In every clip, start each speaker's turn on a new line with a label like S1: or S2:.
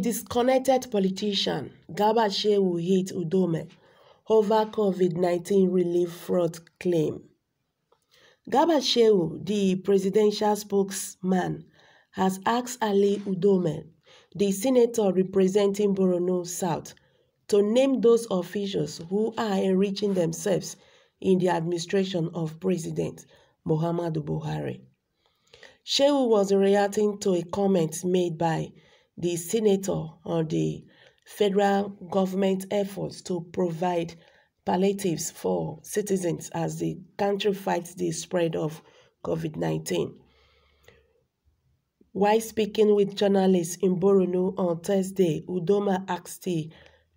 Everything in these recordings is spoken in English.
S1: disconnected politician, Garba Shehu hit Udome over COVID-19 relief fraud claim. Gaba Shehu, the presidential spokesman, has asked Ali Udome, the senator representing Borono South, to name those officials who are enriching themselves in the administration of President Muhammadu Buhari. Shehu was reacting to a comment made by the senator or the federal government efforts to provide palliatives for citizens as the country fights the spread of COVID 19. While speaking with journalists in Borno on Thursday, Udoma asked the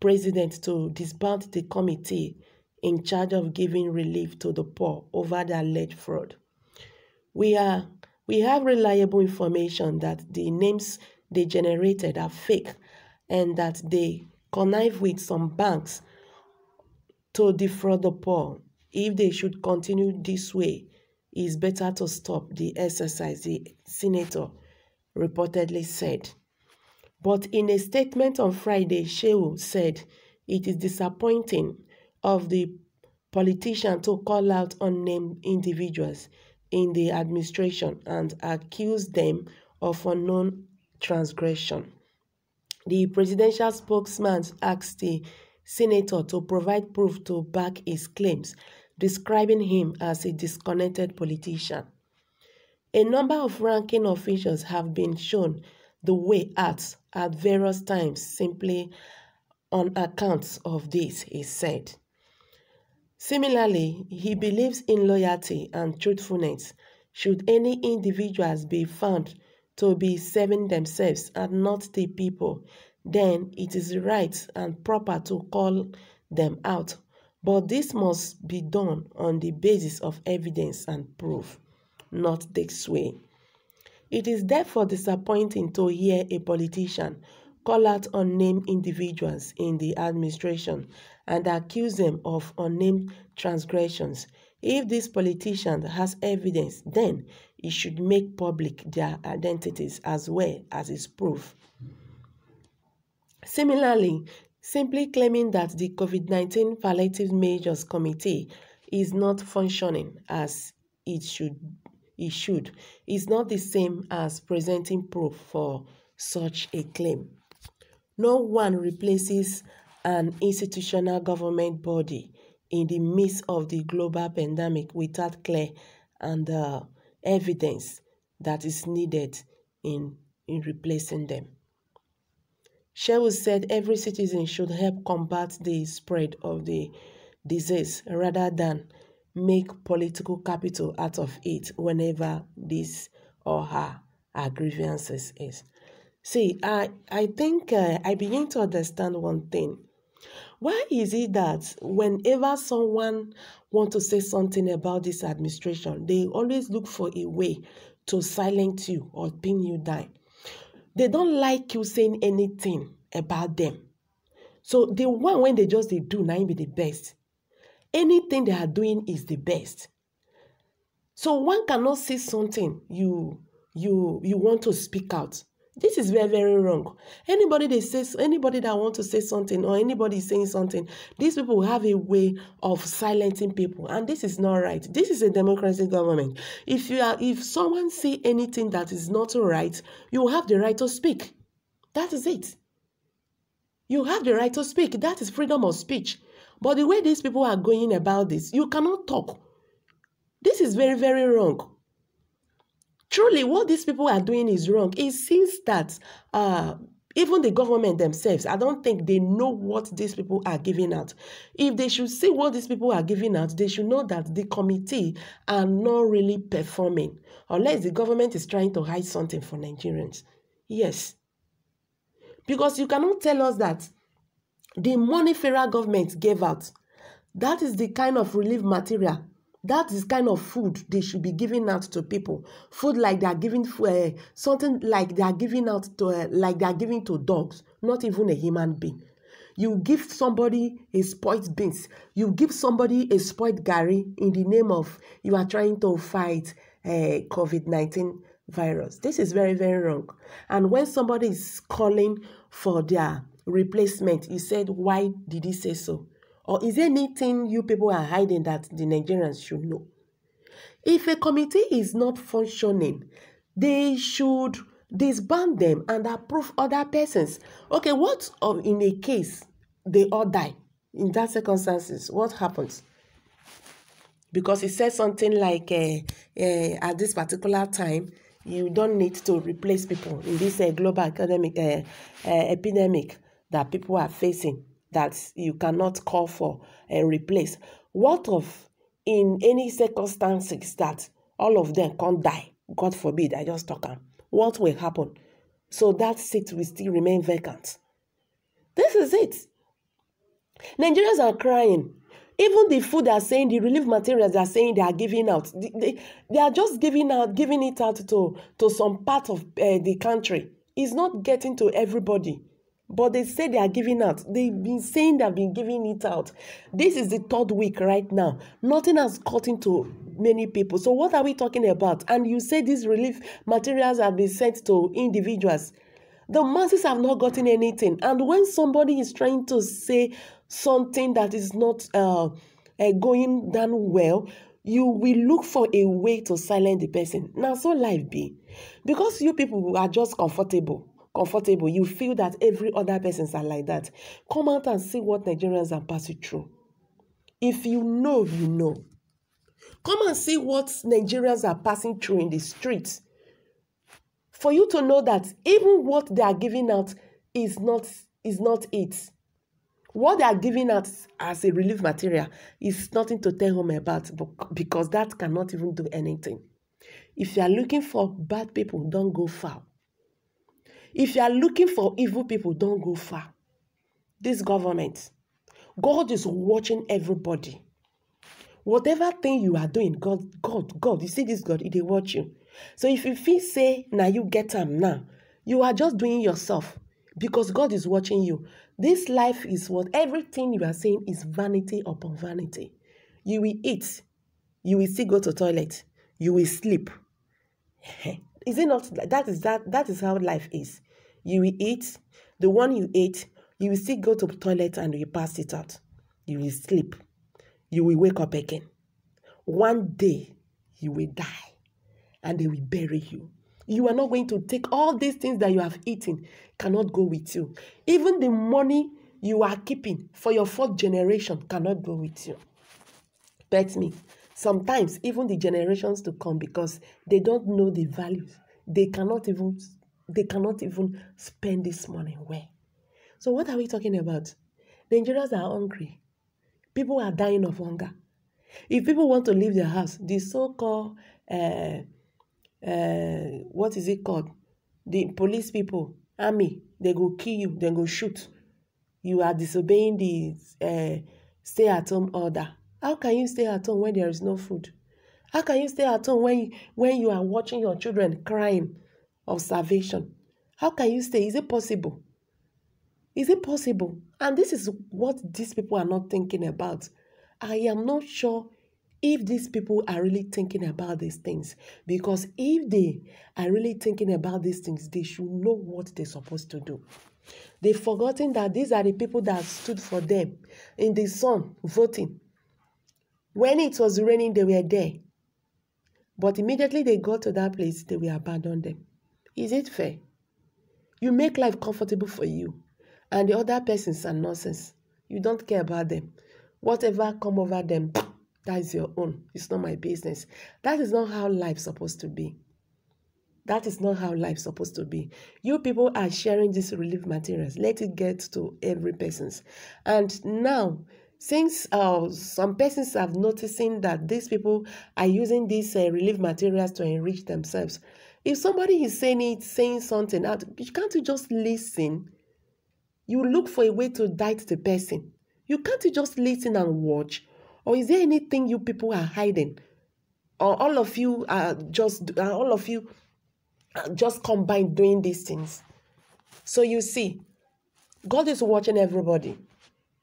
S1: president to disband the committee in charge of giving relief to the poor over the alleged fraud. We, are, we have reliable information that the names they generated are fake and that they connive with some banks to defraud the poor. If they should continue this way, it's better to stop, the exercise, the senator reportedly said. But in a statement on Friday, Shehu said it is disappointing of the politician to call out unnamed individuals in the administration and accuse them of unknown transgression. The presidential spokesman asked the senator to provide proof to back his claims, describing him as a disconnected politician. A number of ranking officials have been shown the way out at various times simply on account of this, he said. Similarly, he believes in loyalty and truthfulness should any individuals be found to be serving themselves and not the people, then it is right and proper to call them out. But this must be done on the basis of evidence and proof, not this sway. It is therefore disappointing to hear a politician call out unnamed individuals in the administration and accuse them of unnamed transgressions if this politician has evidence, then he should make public their identities as well as his proof. Similarly, simply claiming that the COVID 19 Palliative Measures Committee is not functioning as it should, it should is not the same as presenting proof for such a claim. No one replaces an institutional government body in the midst of the global pandemic without clear and uh, evidence that is needed in, in replacing them. Sherwood said every citizen should help combat the spread of the disease rather than make political capital out of it whenever this or her, her grievances is. See, I, I think uh, I begin to understand one thing why is it that whenever someone wants to say something about this administration, they always look for a way to silence you or pin you down? They don't like you saying anything about them. So the one when they just they do now be the best. Anything they are doing is the best. So one cannot see something you you you want to speak out this is very, very wrong. Anybody that says anybody that wants to say something or anybody saying something, these people have a way of silencing people, and this is not right. This is a democracy government. If you are if someone say anything that is not right, you have the right to speak. That is it. You have the right to speak. That is freedom of speech. But the way these people are going about this, you cannot talk. This is very, very wrong. Truly, what these people are doing is wrong. It seems that uh, even the government themselves, I don't think they know what these people are giving out. If they should see what these people are giving out, they should know that the committee are not really performing, unless the government is trying to hide something for Nigerians. Yes. Because you cannot tell us that the money federal government gave out, that is the kind of relief material that is kind of food they should be giving out to people food like they are giving uh, something like they are giving out to uh, like they are giving to dogs not even a human being you give somebody a spoiled beans you give somebody a spoiled gary in the name of you are trying to fight uh, eh, covid-19 virus this is very very wrong and when somebody is calling for their replacement he said why did he say so or is there anything you people are hiding that the Nigerians should know? If a committee is not functioning, they should disband them and approve other persons. Okay, what of in a case they all die? In that circumstances, what happens? Because it says something like, uh, uh, at this particular time, you don't need to replace people in this uh, global academic epidemic that people are facing that you cannot call for and replace? What of in any circumstances that all of them can't die? God forbid, I just talk. What will happen? So that seat will still remain vacant. This is it. Nigerians are crying. Even the food are saying, the relief materials are saying they are giving out. They, they, they are just giving out, giving it out to, to some part of uh, the country. It's not getting to everybody but they say they are giving out. They've been saying they've been giving it out. This is the third week right now. Nothing has gotten to many people. So what are we talking about? And you say these relief materials have been sent to individuals. The masses have not gotten anything. And when somebody is trying to say something that is not uh, uh, going down well, you will look for a way to silence the person. Now, so life be. Because you people are just comfortable comfortable, you feel that every other persons are like that. Come out and see what Nigerians are passing through. If you know, you know. Come and see what Nigerians are passing through in the streets. For you to know that even what they are giving out is not is not it. What they are giving out as a relief material is nothing to tell home about because that cannot even do anything. If you are looking for bad people, don't go far. If you are looking for evil people, don't go far. This government, God is watching everybody. Whatever thing you are doing, God, God, God, you see this God, He watch you. So if you feel say, now you get him now, you are just doing yourself because God is watching you. This life is what everything you are saying is vanity upon vanity. You will eat, you will still go to toilet, you will sleep. is it not that is that that is how life is? you will eat. The one you ate, you will still go to the toilet and you pass it out. You will sleep. You will wake up again. One day, you will die and they will bury you. You are not going to take all these things that you have eaten, cannot go with you. Even the money you are keeping for your fourth generation cannot go with you. Bet me, sometimes even the generations to come, because they don't know the values, they cannot even they cannot even spend this money where. So what are we talking about? Nigerians are hungry. People are dying of hunger. If people want to leave their house, the so-called uh, uh, what is it called? The police people, army, they go kill you, they go shoot. You are disobeying the uh, stay-at-home order. How can you stay at home when there is no food? How can you stay at home when when you are watching your children crying? of salvation. How can you say, is it possible? Is it possible? And this is what these people are not thinking about. I am not sure if these people are really thinking about these things. Because if they are really thinking about these things, they should know what they're supposed to do. They've forgotten that these are the people that stood for them in the sun voting. When it was raining, they were there. But immediately they got to that place, they were abandoned them. Is it fair? You make life comfortable for you, and the other persons are nonsense. You don't care about them. Whatever come over them, that is your own. It's not my business. That is not how life's supposed to be. That is not how life's supposed to be. You people are sharing these relief materials. Let it get to every person's. And now, since uh, some persons have noticing that these people are using these uh, relief materials to enrich themselves, if somebody is saying it, saying something, out, you can't just listen. You look for a way to diet the person. You can't just listen and watch. Or is there anything you people are hiding? Or all of you are just all of you just combined doing these things. So you see, God is watching everybody.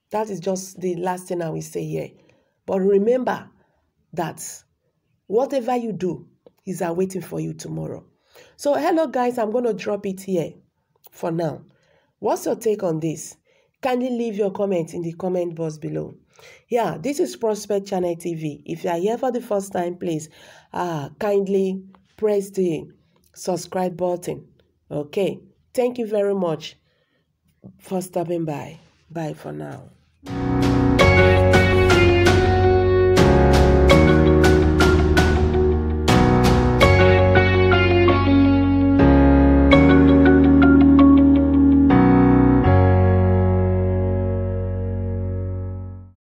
S1: That is just the last thing I will say here. But remember that whatever you do is awaiting for you tomorrow. So hello guys, I'm going to drop it here for now. What's your take on this? Kindly leave your comment in the comment box below. Yeah, this is Prospect Channel TV. If you are here for the first time, please uh, kindly press the subscribe button. Okay, thank you very much for stopping by. Bye for now.